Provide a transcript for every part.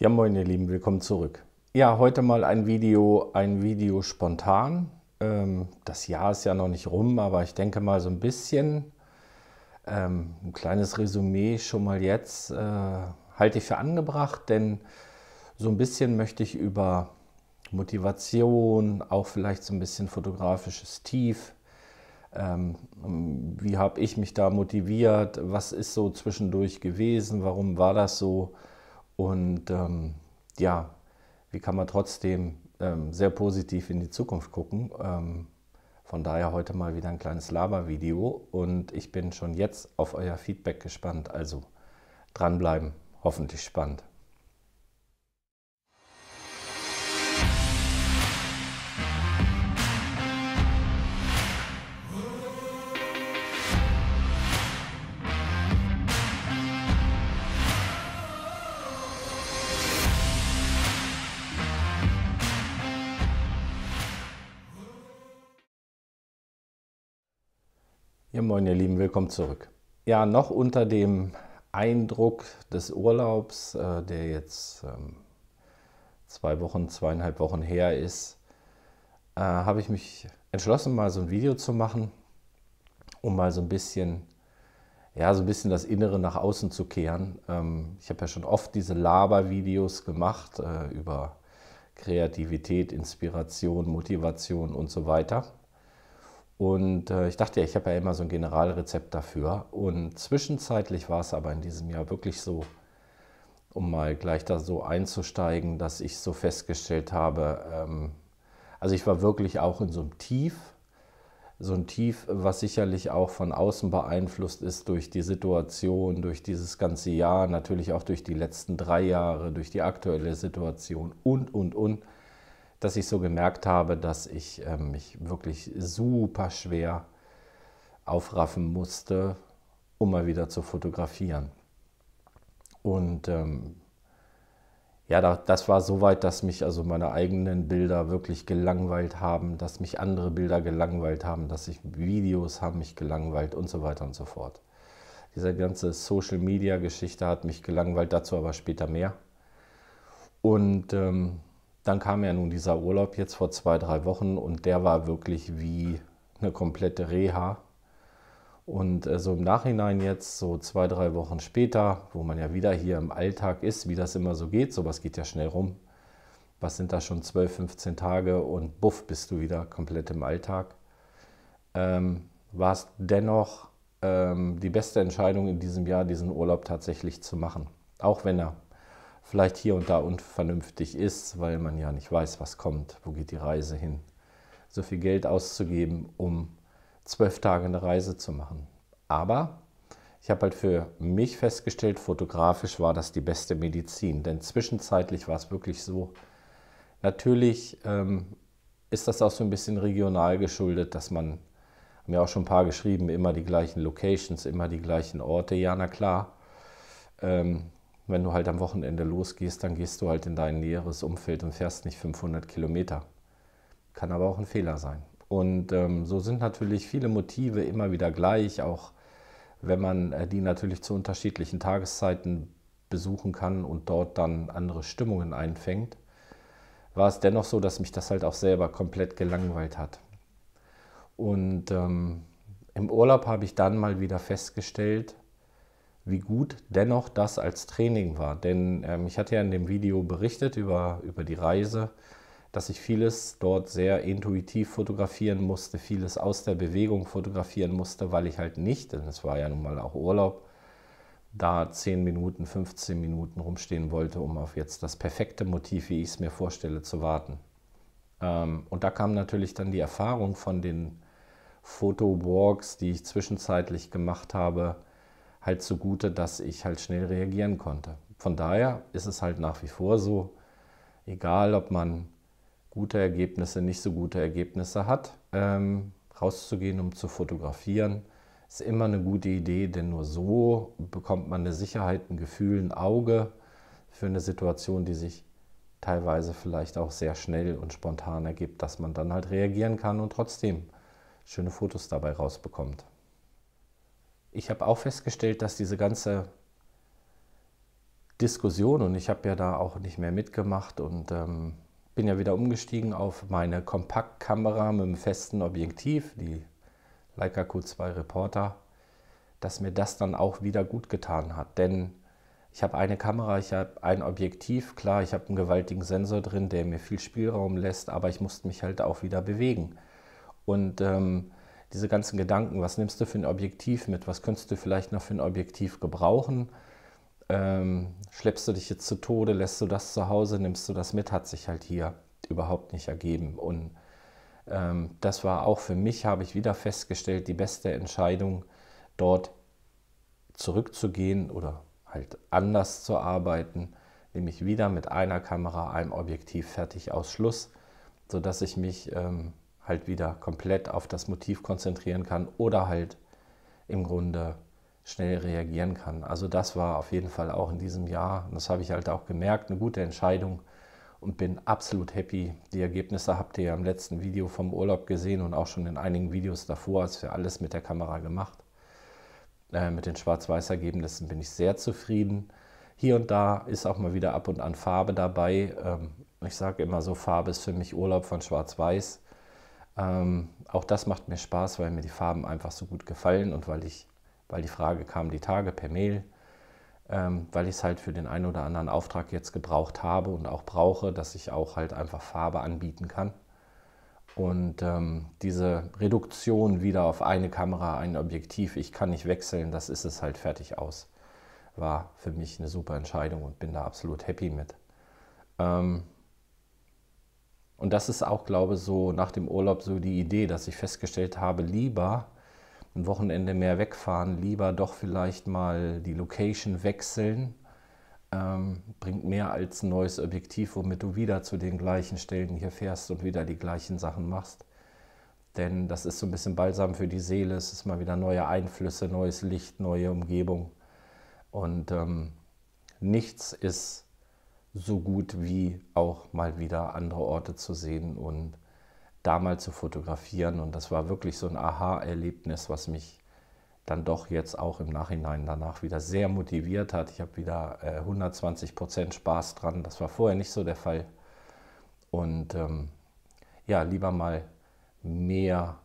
Ja moin ihr Lieben, willkommen zurück. Ja, heute mal ein Video, ein Video spontan. Ähm, das Jahr ist ja noch nicht rum, aber ich denke mal so ein bisschen, ähm, ein kleines Resümee schon mal jetzt äh, halte ich für angebracht, denn so ein bisschen möchte ich über Motivation, auch vielleicht so ein bisschen fotografisches Tief, ähm, wie habe ich mich da motiviert, was ist so zwischendurch gewesen, warum war das so, und ähm, ja, wie kann man trotzdem ähm, sehr positiv in die Zukunft gucken? Ähm, von daher heute mal wieder ein kleines Laber-Video und ich bin schon jetzt auf euer Feedback gespannt. Also dranbleiben, hoffentlich spannend. Ja, moin ihr Lieben, willkommen zurück. Ja, noch unter dem Eindruck des Urlaubs, äh, der jetzt ähm, zwei Wochen, zweieinhalb Wochen her ist, äh, habe ich mich entschlossen, mal so ein Video zu machen, um mal so ein bisschen, ja, so ein bisschen das Innere nach außen zu kehren. Ähm, ich habe ja schon oft diese Laber-Videos gemacht äh, über Kreativität, Inspiration, Motivation und so weiter. Und äh, ich dachte ja, ich habe ja immer so ein Generalrezept dafür. Und zwischenzeitlich war es aber in diesem Jahr wirklich so, um mal gleich da so einzusteigen, dass ich so festgestellt habe, ähm, also ich war wirklich auch in so einem Tief, so ein Tief, was sicherlich auch von außen beeinflusst ist durch die Situation, durch dieses ganze Jahr, natürlich auch durch die letzten drei Jahre, durch die aktuelle Situation und, und, und dass ich so gemerkt habe, dass ich äh, mich wirklich super schwer aufraffen musste, um mal wieder zu fotografieren. Und ähm, ja, das war so weit, dass mich also meine eigenen Bilder wirklich gelangweilt haben, dass mich andere Bilder gelangweilt haben, dass ich Videos haben mich gelangweilt und so weiter und so fort. Diese ganze Social Media Geschichte hat mich gelangweilt, dazu aber später mehr. Und ähm, dann kam ja nun dieser Urlaub jetzt vor zwei, drei Wochen und der war wirklich wie eine komplette Reha. Und äh, so im Nachhinein jetzt, so zwei, drei Wochen später, wo man ja wieder hier im Alltag ist, wie das immer so geht, sowas geht ja schnell rum. Was sind da schon 12, 15 Tage und buff, bist du wieder komplett im Alltag. Ähm, war es dennoch ähm, die beste Entscheidung in diesem Jahr, diesen Urlaub tatsächlich zu machen. Auch wenn er vielleicht hier und da unvernünftig ist, weil man ja nicht weiß, was kommt, wo geht die Reise hin. So viel Geld auszugeben, um zwölf Tage eine Reise zu machen. Aber ich habe halt für mich festgestellt, fotografisch war das die beste Medizin, denn zwischenzeitlich war es wirklich so. Natürlich ähm, ist das auch so ein bisschen regional geschuldet, dass man, haben ja auch schon ein paar geschrieben, immer die gleichen Locations, immer die gleichen Orte. Ja, na klar. Ähm, wenn du halt am Wochenende losgehst, dann gehst du halt in dein näheres Umfeld und fährst nicht 500 Kilometer. Kann aber auch ein Fehler sein. Und ähm, so sind natürlich viele Motive immer wieder gleich, auch wenn man äh, die natürlich zu unterschiedlichen Tageszeiten besuchen kann und dort dann andere Stimmungen einfängt, war es dennoch so, dass mich das halt auch selber komplett gelangweilt hat. Und ähm, im Urlaub habe ich dann mal wieder festgestellt, wie gut dennoch das als Training war. Denn ähm, ich hatte ja in dem Video berichtet über, über die Reise, dass ich vieles dort sehr intuitiv fotografieren musste, vieles aus der Bewegung fotografieren musste, weil ich halt nicht, denn es war ja nun mal auch Urlaub, da 10 Minuten, 15 Minuten rumstehen wollte, um auf jetzt das perfekte Motiv, wie ich es mir vorstelle, zu warten. Ähm, und da kam natürlich dann die Erfahrung von den Fotowalks, die ich zwischenzeitlich gemacht habe, halt zugute, dass ich halt schnell reagieren konnte. Von daher ist es halt nach wie vor so, egal ob man gute Ergebnisse, nicht so gute Ergebnisse hat, ähm, rauszugehen, um zu fotografieren, ist immer eine gute Idee, denn nur so bekommt man eine Sicherheit, ein Gefühl, ein Auge für eine Situation, die sich teilweise vielleicht auch sehr schnell und spontan ergibt, dass man dann halt reagieren kann und trotzdem schöne Fotos dabei rausbekommt ich habe auch festgestellt, dass diese ganze Diskussion und ich habe ja da auch nicht mehr mitgemacht und ähm, bin ja wieder umgestiegen auf meine Kompaktkamera mit einem festen Objektiv, die Leica Q2 Reporter, dass mir das dann auch wieder gut getan hat. Denn ich habe eine Kamera, ich habe ein Objektiv, klar, ich habe einen gewaltigen Sensor drin, der mir viel Spielraum lässt, aber ich musste mich halt auch wieder bewegen. Und ähm, diese ganzen Gedanken, was nimmst du für ein Objektiv mit, was könntest du vielleicht noch für ein Objektiv gebrauchen, ähm, schleppst du dich jetzt zu Tode, lässt du das zu Hause, nimmst du das mit, hat sich halt hier überhaupt nicht ergeben. Und ähm, das war auch für mich, habe ich wieder festgestellt, die beste Entscheidung, dort zurückzugehen oder halt anders zu arbeiten, nämlich wieder mit einer Kamera, einem Objektiv fertig aus Schluss, sodass ich mich ähm, halt wieder komplett auf das Motiv konzentrieren kann oder halt im Grunde schnell reagieren kann. Also das war auf jeden Fall auch in diesem Jahr, und das habe ich halt auch gemerkt, eine gute Entscheidung und bin absolut happy. Die Ergebnisse habt ihr ja im letzten Video vom Urlaub gesehen und auch schon in einigen Videos davor, als wir alles mit der Kamera gemacht. Äh, mit den Schwarz-Weiß-Ergebnissen bin ich sehr zufrieden. Hier und da ist auch mal wieder ab und an Farbe dabei. Ähm, ich sage immer so, Farbe ist für mich Urlaub von Schwarz-Weiß. Ähm, auch das macht mir Spaß, weil mir die Farben einfach so gut gefallen und weil ich, weil die Frage kam die Tage per Mail, ähm, weil ich es halt für den einen oder anderen Auftrag jetzt gebraucht habe und auch brauche, dass ich auch halt einfach Farbe anbieten kann. Und ähm, diese Reduktion wieder auf eine Kamera, ein Objektiv, ich kann nicht wechseln, das ist es halt fertig aus, war für mich eine super Entscheidung und bin da absolut happy mit. Ähm, und das ist auch, glaube ich, so nach dem Urlaub so die Idee, dass ich festgestellt habe, lieber ein Wochenende mehr wegfahren, lieber doch vielleicht mal die Location wechseln, ähm, bringt mehr als ein neues Objektiv, womit du wieder zu den gleichen Stellen hier fährst und wieder die gleichen Sachen machst. Denn das ist so ein bisschen Balsam für die Seele, es ist mal wieder neue Einflüsse, neues Licht, neue Umgebung. Und ähm, nichts ist so gut wie auch mal wieder andere Orte zu sehen und da mal zu fotografieren. Und das war wirklich so ein Aha-Erlebnis, was mich dann doch jetzt auch im Nachhinein danach wieder sehr motiviert hat. Ich habe wieder äh, 120 Prozent Spaß dran. Das war vorher nicht so der Fall. Und ähm, ja, lieber mal mehr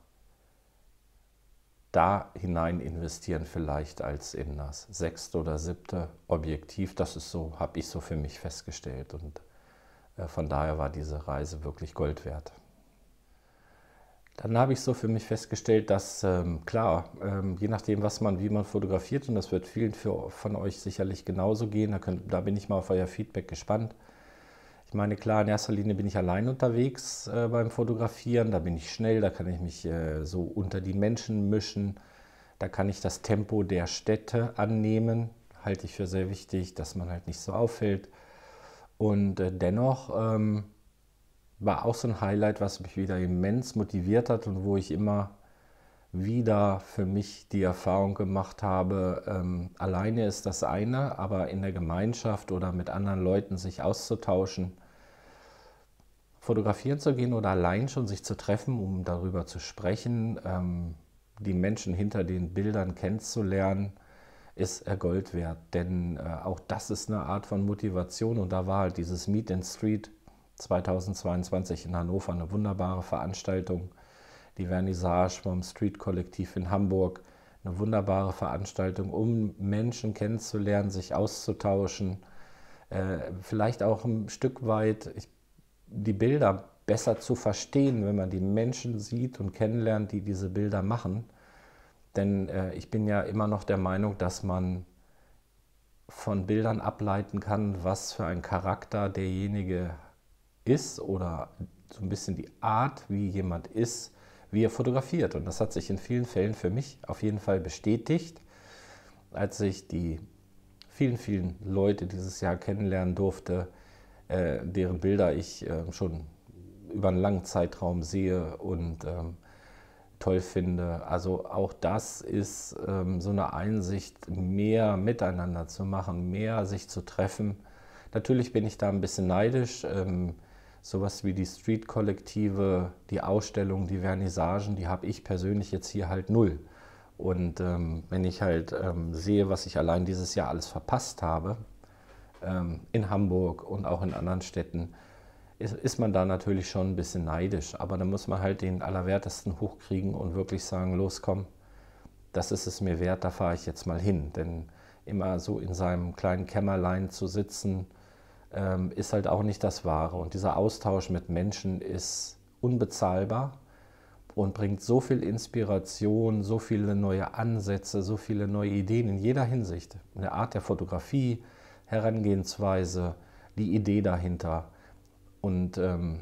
da hinein investieren vielleicht als in das sechste oder siebte Objektiv. Das ist so, habe ich so für mich festgestellt und äh, von daher war diese Reise wirklich Gold wert. Dann habe ich so für mich festgestellt, dass ähm, klar, ähm, je nachdem, was man, wie man fotografiert, und das wird vielen für, von euch sicherlich genauso gehen, da, könnt, da bin ich mal auf euer Feedback gespannt, ich meine, klar, in erster Linie bin ich allein unterwegs äh, beim Fotografieren, da bin ich schnell, da kann ich mich äh, so unter die Menschen mischen, da kann ich das Tempo der Städte annehmen, halte ich für sehr wichtig, dass man halt nicht so auffällt. Und äh, dennoch ähm, war auch so ein Highlight, was mich wieder immens motiviert hat und wo ich immer wieder für mich die Erfahrung gemacht habe, ähm, alleine ist das eine, aber in der Gemeinschaft oder mit anderen Leuten sich auszutauschen, fotografieren zu gehen oder allein schon sich zu treffen, um darüber zu sprechen, ähm, die Menschen hinter den Bildern kennenzulernen, ist äh, Gold wert. Denn äh, auch das ist eine Art von Motivation und da war halt dieses Meet in Street 2022 in Hannover eine wunderbare Veranstaltung die Vernissage vom Street Kollektiv in Hamburg. Eine wunderbare Veranstaltung, um Menschen kennenzulernen, sich auszutauschen, äh, vielleicht auch ein Stück weit die Bilder besser zu verstehen, wenn man die Menschen sieht und kennenlernt, die diese Bilder machen. Denn äh, ich bin ja immer noch der Meinung, dass man von Bildern ableiten kann, was für ein Charakter derjenige ist oder so ein bisschen die Art, wie jemand ist, wie er fotografiert. Und das hat sich in vielen Fällen für mich auf jeden Fall bestätigt, als ich die vielen, vielen Leute dieses Jahr kennenlernen durfte, äh, deren Bilder ich äh, schon über einen langen Zeitraum sehe und ähm, toll finde. Also auch das ist ähm, so eine Einsicht, mehr miteinander zu machen, mehr sich zu treffen. Natürlich bin ich da ein bisschen neidisch. Ähm, sowas wie die Street-Kollektive, die Ausstellungen, die Vernissagen, die habe ich persönlich jetzt hier halt null. Und ähm, wenn ich halt ähm, sehe, was ich allein dieses Jahr alles verpasst habe, ähm, in Hamburg und auch in anderen Städten, ist, ist, man da natürlich schon ein bisschen neidisch. Aber da muss man halt den Allerwertesten hochkriegen und wirklich sagen, los komm, das ist es mir wert, da fahre ich jetzt mal hin. Denn immer so in seinem kleinen Kämmerlein zu sitzen, ähm, ist halt auch nicht das Wahre. Und dieser Austausch mit Menschen ist unbezahlbar und bringt so viel Inspiration, so viele neue Ansätze, so viele neue Ideen in jeder Hinsicht. In der Art der Fotografie, Herangehensweise, die Idee dahinter. Und ähm,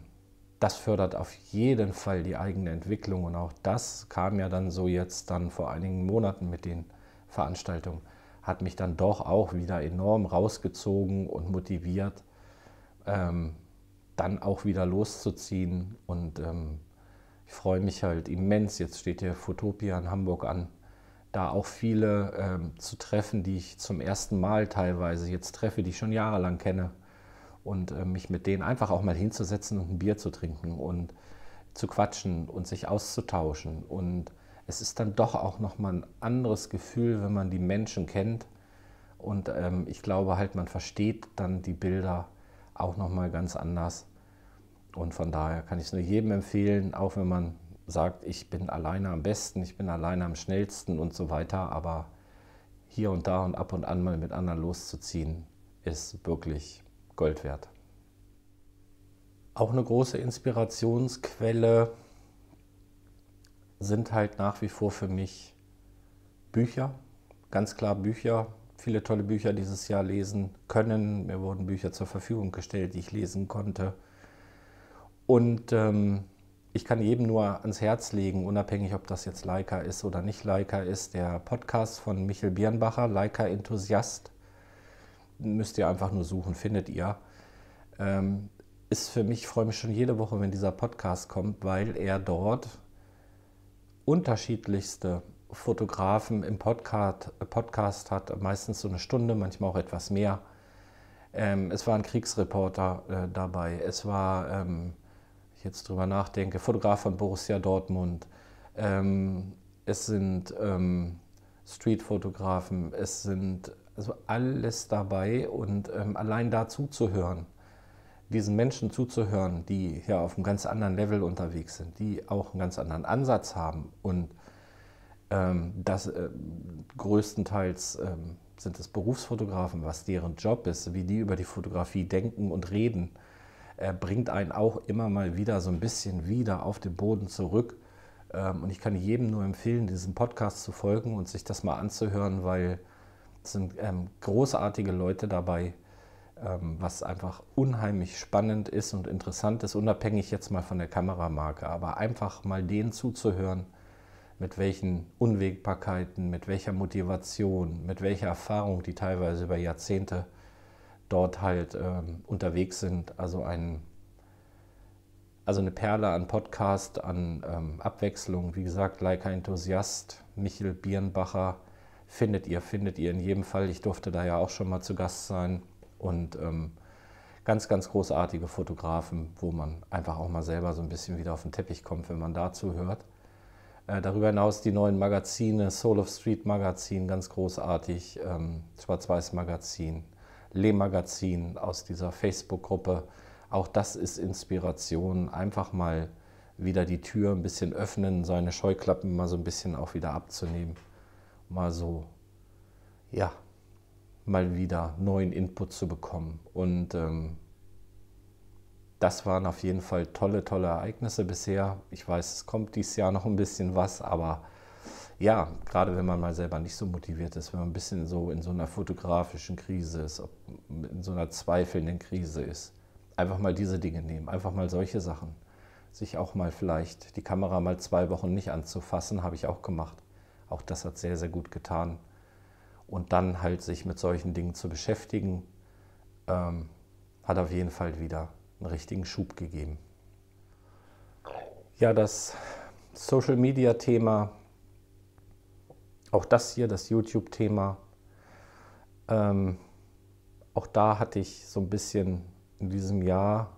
das fördert auf jeden Fall die eigene Entwicklung. Und auch das kam ja dann so jetzt dann vor einigen Monaten mit den Veranstaltungen hat mich dann doch auch wieder enorm rausgezogen und motiviert, ähm, dann auch wieder loszuziehen. Und ähm, ich freue mich halt immens. Jetzt steht hier Fotopia in Hamburg an. Da auch viele ähm, zu treffen, die ich zum ersten Mal teilweise jetzt treffe, die ich schon jahrelang kenne. Und äh, mich mit denen einfach auch mal hinzusetzen und ein Bier zu trinken und zu quatschen und sich auszutauschen und es ist dann doch auch nochmal ein anderes Gefühl, wenn man die Menschen kennt. Und ähm, ich glaube halt, man versteht dann die Bilder auch nochmal ganz anders. Und von daher kann ich es nur jedem empfehlen, auch wenn man sagt, ich bin alleine am besten, ich bin alleine am schnellsten und so weiter. Aber hier und da und ab und an mal mit anderen loszuziehen, ist wirklich Gold wert. Auch eine große Inspirationsquelle sind halt nach wie vor für mich Bücher, ganz klar Bücher, viele tolle Bücher dieses Jahr lesen können. Mir wurden Bücher zur Verfügung gestellt, die ich lesen konnte. Und ähm, ich kann jedem nur ans Herz legen, unabhängig ob das jetzt Leica ist oder nicht Leica ist, der Podcast von Michel Birnbacher, Leica Enthusiast, müsst ihr einfach nur suchen, findet ihr. Ähm, ist für mich, freue mich schon jede Woche, wenn dieser Podcast kommt, weil er dort unterschiedlichste Fotografen im Podcast, äh, Podcast hat, meistens so eine Stunde, manchmal auch etwas mehr. Ähm, es ein Kriegsreporter äh, dabei, es war, ähm, ich jetzt drüber nachdenke, Fotograf von Borussia Dortmund, ähm, es sind ähm, Streetfotografen, es sind also alles dabei und ähm, allein dazu zu hören diesen Menschen zuzuhören, die ja auf einem ganz anderen Level unterwegs sind, die auch einen ganz anderen Ansatz haben und ähm, das äh, größtenteils ähm, sind es Berufsfotografen, was deren Job ist, wie die über die Fotografie denken und reden, äh, bringt einen auch immer mal wieder so ein bisschen wieder auf den Boden zurück. Ähm, und ich kann jedem nur empfehlen, diesem Podcast zu folgen und sich das mal anzuhören, weil es sind ähm, großartige Leute dabei, ähm, was einfach unheimlich spannend ist und interessant ist, unabhängig jetzt mal von der Kameramarke, aber einfach mal denen zuzuhören, mit welchen Unwägbarkeiten, mit welcher Motivation, mit welcher Erfahrung die teilweise über Jahrzehnte dort halt ähm, unterwegs sind. Also, ein, also eine Perle an Podcast, an ähm, Abwechslung. Wie gesagt, Leica Enthusiast, Michel Birnbacher findet ihr, findet ihr in jedem Fall. Ich durfte da ja auch schon mal zu Gast sein und ähm, ganz, ganz großartige Fotografen, wo man einfach auch mal selber so ein bisschen wieder auf den Teppich kommt, wenn man dazu hört. Äh, darüber hinaus die neuen Magazine, Soul of Street Magazin, ganz großartig, ähm, Schwarz-Weiß Magazin, Le Magazin aus dieser Facebook-Gruppe. Auch das ist Inspiration, einfach mal wieder die Tür ein bisschen öffnen, seine Scheuklappen mal so ein bisschen auch wieder abzunehmen. Mal so, ja, mal wieder neuen Input zu bekommen. Und ähm, das waren auf jeden Fall tolle, tolle Ereignisse bisher. Ich weiß, es kommt dieses Jahr noch ein bisschen was, aber ja, gerade wenn man mal selber nicht so motiviert ist, wenn man ein bisschen so in so einer fotografischen Krise ist, in so einer zweifelnden Krise ist, einfach mal diese Dinge nehmen, einfach mal solche Sachen. Sich auch mal vielleicht die Kamera mal zwei Wochen nicht anzufassen, habe ich auch gemacht. Auch das hat sehr, sehr gut getan und dann halt sich mit solchen Dingen zu beschäftigen, ähm, hat auf jeden Fall wieder einen richtigen Schub gegeben. Ja, das Social Media Thema, auch das hier, das YouTube Thema, ähm, auch da hatte ich so ein bisschen in diesem Jahr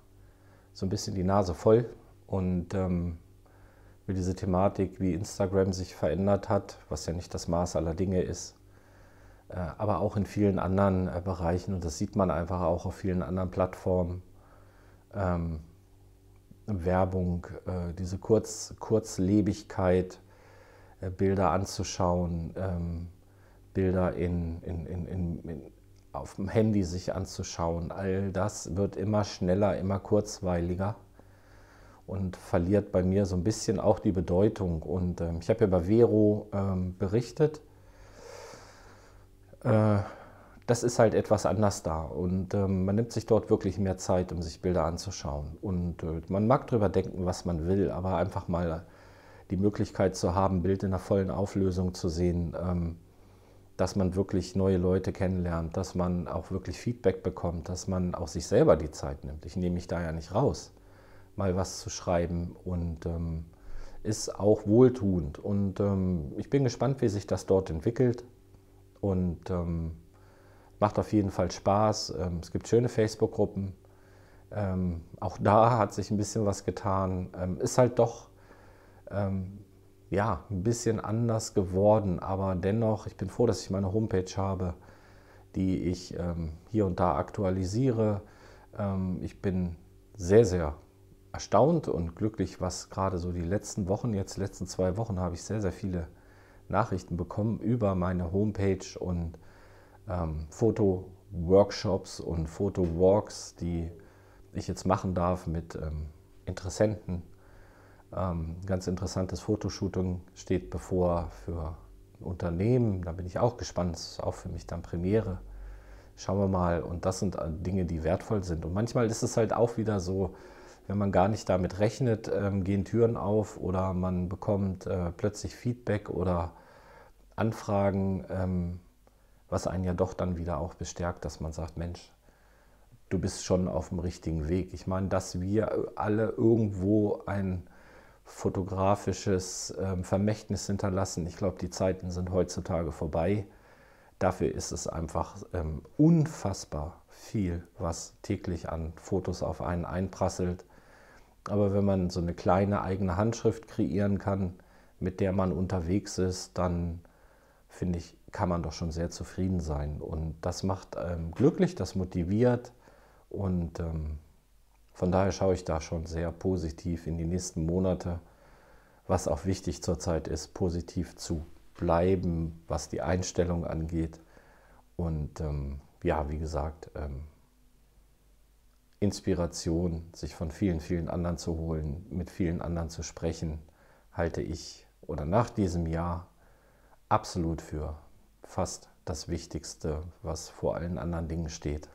so ein bisschen die Nase voll und ähm, wie diese Thematik, wie Instagram sich verändert hat, was ja nicht das Maß aller Dinge ist, äh, aber auch in vielen anderen äh, Bereichen. Und das sieht man einfach auch auf vielen anderen Plattformen. Ähm, Werbung, äh, diese Kurz, Kurzlebigkeit, äh, Bilder anzuschauen, ähm, Bilder in, in, in, auf dem Handy sich anzuschauen. All das wird immer schneller, immer kurzweiliger und verliert bei mir so ein bisschen auch die Bedeutung. Und ähm, ich habe ja bei Vero ähm, berichtet äh, das ist halt etwas anders da. Und ähm, man nimmt sich dort wirklich mehr Zeit, um sich Bilder anzuschauen. Und äh, man mag darüber denken, was man will, aber einfach mal die Möglichkeit zu haben, Bild in der vollen Auflösung zu sehen, ähm, dass man wirklich neue Leute kennenlernt, dass man auch wirklich Feedback bekommt, dass man auch sich selber die Zeit nimmt. Ich nehme mich da ja nicht raus, mal was zu schreiben und ähm, ist auch wohltuend. Und ähm, ich bin gespannt, wie sich das dort entwickelt und ähm, macht auf jeden Fall Spaß. Ähm, es gibt schöne Facebook-Gruppen. Ähm, auch da hat sich ein bisschen was getan. Ähm, ist halt doch ähm, ja, ein bisschen anders geworden, aber dennoch, ich bin froh, dass ich meine Homepage habe, die ich ähm, hier und da aktualisiere. ich bin sehr, sehr erstaunt und glücklich, was gerade so die letzten Wochen, jetzt letzten zwei Wochen habe ich sehr, sehr viele Nachrichten bekommen über meine Homepage und ähm, Foto-Workshops und Foto-Walks, die ich jetzt machen darf mit ähm, Interessenten. Ähm, ganz interessantes Fotoshooting steht bevor für ein Unternehmen. Da bin ich auch gespannt. Das ist auch für mich dann Premiere. Schauen wir mal. Und das sind äh, Dinge, die wertvoll sind. Und manchmal ist es halt auch wieder so, wenn man gar nicht damit rechnet, ähm, gehen Türen auf oder man bekommt äh, plötzlich Feedback oder Anfragen, ähm, was einen ja doch dann wieder auch bestärkt, dass man sagt, Mensch, du bist schon auf dem richtigen Weg. Ich meine, dass wir alle irgendwo ein fotografisches ähm, Vermächtnis hinterlassen, ich glaube, die Zeiten sind heutzutage vorbei. Dafür ist es einfach ähm, unfassbar viel, was täglich an Fotos auf einen einprasselt. Aber wenn man so eine kleine eigene Handschrift kreieren kann, mit der man unterwegs ist, dann finde ich, kann man doch schon sehr zufrieden sein. Und das macht ähm, glücklich, das motiviert. Und ähm, von daher schaue ich da schon sehr positiv in die nächsten Monate, was auch wichtig zurzeit ist, positiv zu bleiben, was die Einstellung angeht. Und ähm, ja, wie gesagt, ähm, Inspiration, sich von vielen, vielen anderen zu holen, mit vielen anderen zu sprechen, halte ich oder nach diesem Jahr absolut für fast das Wichtigste, was vor allen anderen Dingen steht.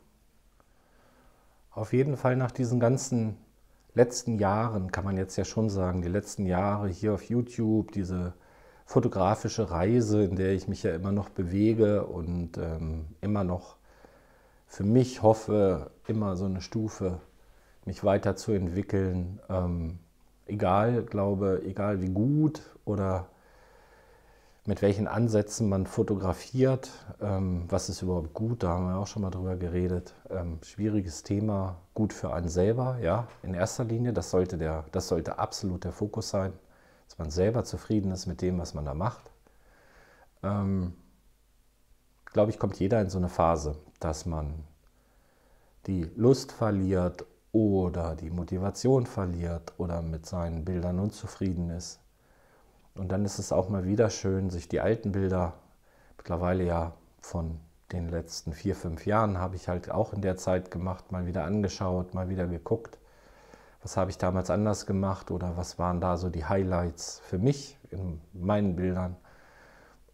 Auf jeden Fall nach diesen ganzen letzten Jahren, kann man jetzt ja schon sagen, die letzten Jahre hier auf YouTube, diese fotografische Reise, in der ich mich ja immer noch bewege und ähm, immer noch für mich hoffe, immer so eine Stufe, mich weiterzuentwickeln. Ähm, egal, glaube, egal wie gut oder mit welchen Ansätzen man fotografiert, ähm, was ist überhaupt gut, da haben wir auch schon mal drüber geredet. Ähm, schwieriges Thema, gut für einen selber, ja, in erster Linie, das sollte, der, das sollte absolut der Fokus sein, dass man selber zufrieden ist mit dem, was man da macht. Ähm, glaube ich, kommt jeder in so eine Phase dass man die Lust verliert oder die Motivation verliert oder mit seinen Bildern unzufrieden ist. Und dann ist es auch mal wieder schön, sich die alten Bilder, mittlerweile ja von den letzten vier, fünf Jahren, habe ich halt auch in der Zeit gemacht, mal wieder angeschaut, mal wieder geguckt, was habe ich damals anders gemacht oder was waren da so die Highlights für mich in meinen Bildern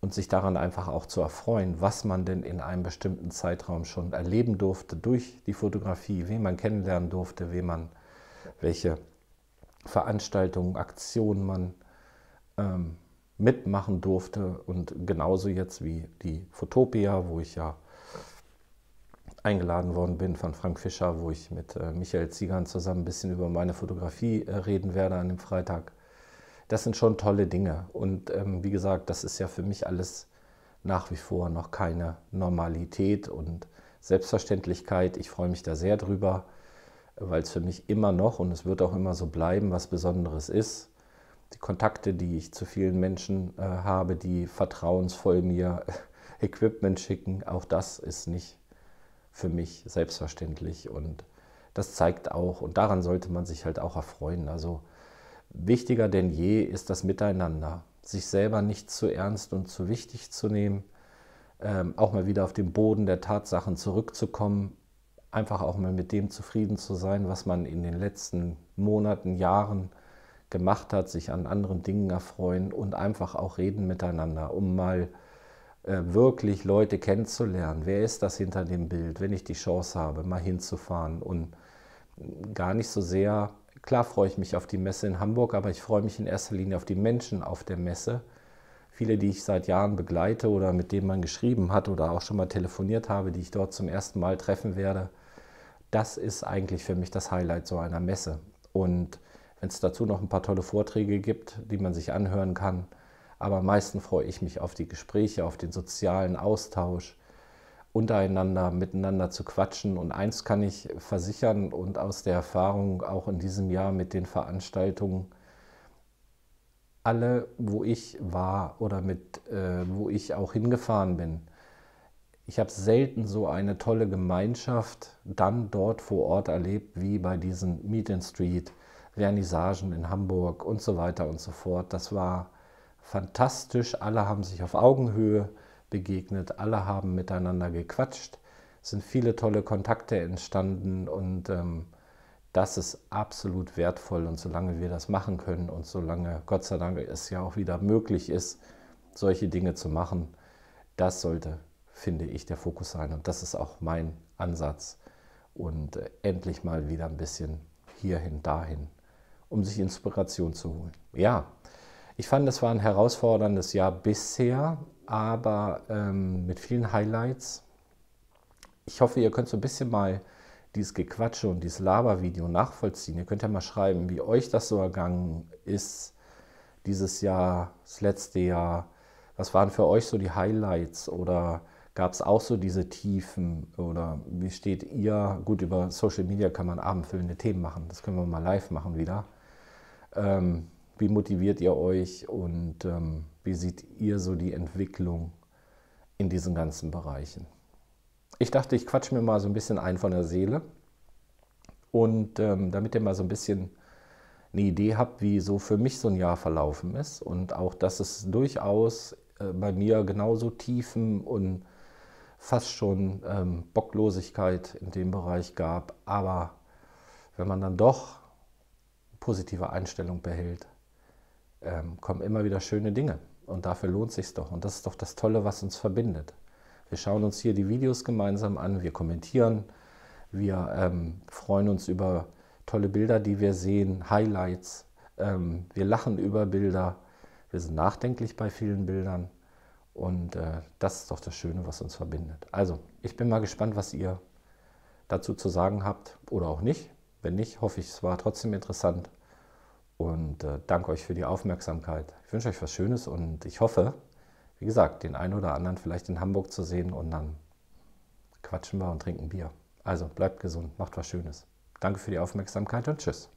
und sich daran einfach auch zu erfreuen, was man denn in einem bestimmten Zeitraum schon erleben durfte durch die Fotografie, wen man kennenlernen durfte, wen man, welche Veranstaltungen, Aktionen man ähm, mitmachen durfte. Und genauso jetzt wie die Fotopia, wo ich ja eingeladen worden bin von Frank Fischer, wo ich mit äh, Michael Ziegern zusammen ein bisschen über meine Fotografie äh, reden werde an dem Freitag das sind schon tolle Dinge. Und ähm, wie gesagt, das ist ja für mich alles nach wie vor noch keine Normalität und Selbstverständlichkeit. Ich freue mich da sehr drüber, weil es für mich immer noch und es wird auch immer so bleiben, was Besonderes ist. Die Kontakte, die ich zu vielen Menschen äh, habe, die vertrauensvoll mir äh, Equipment schicken, auch das ist nicht für mich selbstverständlich und das zeigt auch und daran sollte man sich halt auch erfreuen. Also Wichtiger denn je ist das Miteinander, sich selber nicht zu ernst und zu wichtig zu nehmen, ähm, auch mal wieder auf den Boden der Tatsachen zurückzukommen, einfach auch mal mit dem zufrieden zu sein, was man in den letzten Monaten, Jahren gemacht hat, sich an anderen Dingen erfreuen und einfach auch reden miteinander, um mal äh, wirklich Leute kennenzulernen. Wer ist das hinter dem Bild, wenn ich die Chance habe, mal hinzufahren und äh, gar nicht so sehr Klar freue ich mich auf die Messe in Hamburg, aber ich freue mich in erster Linie auf die Menschen auf der Messe. Viele, die ich seit Jahren begleite oder mit denen man geschrieben hat oder auch schon mal telefoniert habe, die ich dort zum ersten Mal treffen werde. Das ist eigentlich für mich das Highlight so einer Messe. Und wenn es dazu noch ein paar tolle Vorträge gibt, die man sich anhören kann. Aber am meisten freue ich mich auf die Gespräche, auf den sozialen Austausch, untereinander miteinander zu quatschen. Und eins kann ich versichern und aus der Erfahrung auch in diesem Jahr mit den Veranstaltungen, alle, wo ich war oder mit, äh, wo ich auch hingefahren bin, ich habe selten so eine tolle Gemeinschaft dann dort vor Ort erlebt wie bei diesen Meet and Street, Vernissagen in Hamburg und so weiter und so fort. Das war fantastisch. Alle haben sich auf Augenhöhe begegnet, alle haben miteinander gequatscht, es sind viele tolle Kontakte entstanden und ähm, das ist absolut wertvoll und solange wir das machen können und solange Gott sei Dank es ja auch wieder möglich ist, solche Dinge zu machen, das sollte, finde ich, der Fokus sein und das ist auch mein Ansatz und äh, endlich mal wieder ein bisschen hierhin, dahin, um sich Inspiration zu holen. Ja, ich fand, es war ein herausforderndes Jahr bisher, aber ähm, mit vielen Highlights. Ich hoffe, ihr könnt so ein bisschen mal dieses Gequatsche und dieses Labervideo nachvollziehen. Ihr könnt ja mal schreiben, wie euch das so ergangen ist dieses Jahr, das letzte Jahr. Was waren für euch so die Highlights oder gab es auch so diese Tiefen oder wie steht ihr? Gut, über Social Media kann man abendfüllende Themen machen, das können wir mal live machen wieder. Ähm, wie motiviert ihr euch und ähm, wie seht ihr so die Entwicklung in diesen ganzen Bereichen? Ich dachte, ich quatsche mir mal so ein bisschen ein von der Seele. Und ähm, damit ihr mal so ein bisschen eine Idee habt, wie so für mich so ein Jahr verlaufen ist und auch, dass es durchaus äh, bei mir genauso Tiefen und fast schon ähm, Bocklosigkeit in dem Bereich gab. Aber wenn man dann doch positive Einstellung behält, ähm, kommen immer wieder schöne Dinge. Und dafür lohnt sich doch. Und das ist doch das Tolle, was uns verbindet. Wir schauen uns hier die Videos gemeinsam an, wir kommentieren, wir ähm, freuen uns über tolle Bilder, die wir sehen, Highlights, ähm, wir lachen über Bilder, wir sind nachdenklich bei vielen Bildern und äh, das ist doch das Schöne, was uns verbindet. Also, ich bin mal gespannt, was ihr dazu zu sagen habt oder auch nicht. Wenn nicht, hoffe ich, es war trotzdem interessant und äh, danke euch für die Aufmerksamkeit. Ich wünsche euch was Schönes und ich hoffe, wie gesagt, den einen oder anderen vielleicht in Hamburg zu sehen und dann quatschen wir und trinken Bier. Also bleibt gesund, macht was Schönes. Danke für die Aufmerksamkeit und tschüss.